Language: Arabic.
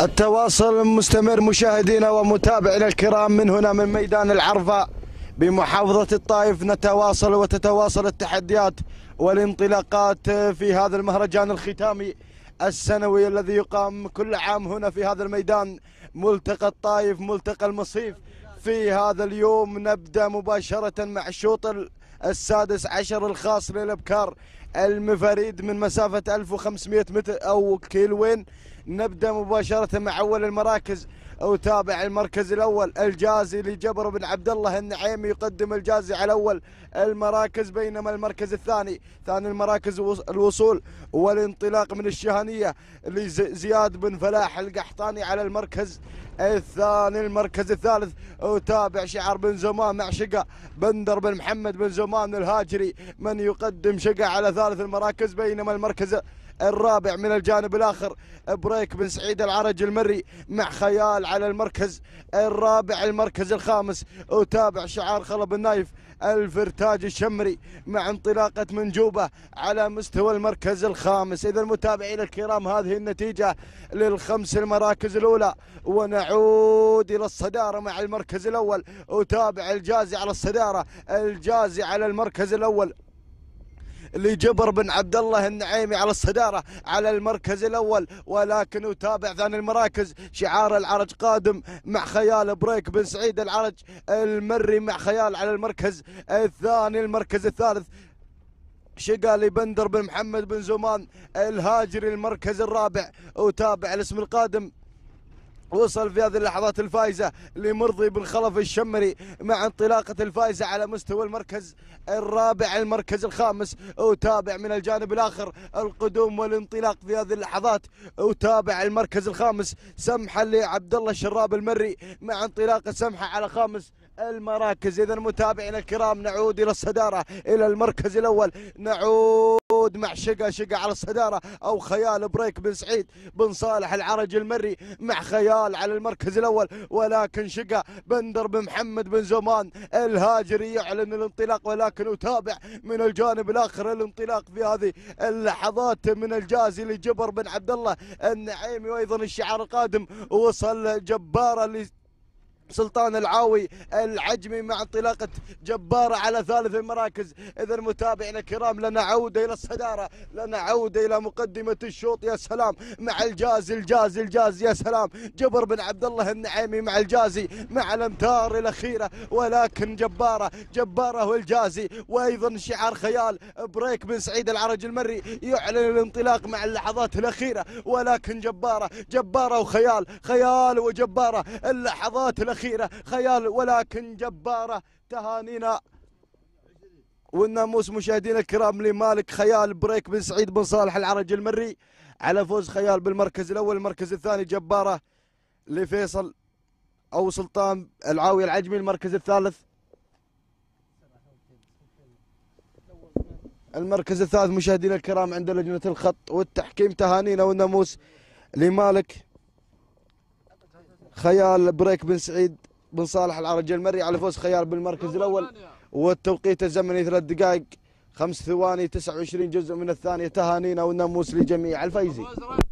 التواصل مستمر مشاهدينا ومتابعينا الكرام من هنا من ميدان العرفة بمحافظة الطائف نتواصل وتتواصل التحديات والانطلاقات في هذا المهرجان الختامي السنوي الذي يقام كل عام هنا في هذا الميدان ملتقى الطائف ملتقى المصيف في هذا اليوم نبدأ مباشرة مع شوط السادس عشر الخاص للابكار المفاريد من مسافه 1500 متر او كيلوين نبدا مباشره مع اول المراكز وتابع المركز الاول الجازي لجبر بن عبد الله النعيمي يقدم الجازي على اول المراكز بينما المركز الثاني ثاني المراكز الوصول والانطلاق من الشهنيه لزياد بن فلاح القحطاني على المركز الثاني المركز الثالث وتابع شعر بن زمان مع شقة بندر بن محمد بن زمان الهاجري من يقدم شقة على ثالث المراكز بينما المركز الرابع من الجانب الآخر بريك بن سعيد العرج المري مع خيال على المركز الرابع المركز الخامس وتابع شعار خلب النايف الفرتاج الشمري مع انطلاقة منجوبة على مستوى المركز الخامس إذا متابعينا الكرام هذه النتيجة للخمس المراكز الأولى ونعود إلى الصدارة مع المركز الأول وتابع الجازي على الصدارة الجازي على المركز الأول لجبر بن عبد الله النعيمي على الصدارة على المركز الأول ولكن يتابع ثاني المراكز شعار العرج قادم مع خيال بريك بن سعيد العرج المري مع خيال على المركز الثاني المركز الثالث شقالي بندر بن محمد بن زمان الهاجري المركز الرابع وتابع الاسم القادم وصل في هذه اللحظات الفائزة لمرضي بن خلف الشمري مع انطلاقة الفائزة على مستوى المركز الرابع المركز الخامس وتابع من الجانب الآخر القدوم والانطلاق في هذه اللحظات وتابع المركز الخامس سمحة لعبد الله الشراب المري مع انطلاقة سمحة على خامس المراكز إذا متابعينا الكرام نعود إلى الصدارة إلى المركز الأول نعود عود مع شقة شقة على الصدارة أو خيال بريك بن سعيد بن صالح العرج المري مع خيال على المركز الأول ولكن شقة بندر بن محمد بن زمان الهاجري يعلن الانطلاق ولكن أتابع من الجانب الآخر الانطلاق في هذه اللحظات من الجازي لجبر بن عبد الله النعيمي وأيضا الشعار القادم وصل جبارة سلطان العاوي العجمي مع انطلاقة جبارة على ثالث المراكز إذا متابعينا الكرام لنا عودة إلى الصدارة لنا عودة إلى مقدمة الشوط يا سلام مع الجاز الجاز الجاز يا سلام جبر بن عبد الله النعيمي مع الجازي مع الأمتار الأخيرة ولكن جبارة جبارة والجازي وأيضا شعار خيال بريك بن سعيد العرج المري يعلن الانطلاق مع اللحظات الأخيرة ولكن جبارة جبارة وخيال خيال وجبارة اللحظات الأخيرة الاخيره خيال ولكن جبارة تهانينا والناموس مشاهدينا الكرام لمالك خيال بريك بن سعيد بن صالح العرج المري على فوز خيال بالمركز الأول المركز الثاني جبارة لفيصل أو سلطان العاوي العجمي المركز الثالث المركز الثالث مشاهدينا الكرام عند لجنة الخط والتحكيم تهانينا والناموس لمالك خيال بريك بن سعيد بن صالح العرج المري على فوز خيال بالمركز الاول والتوقيت الزمني ثلاث دقائق خمس ثواني 29 جزء من الثانيه تهانينا وناموس لجميع الفيزي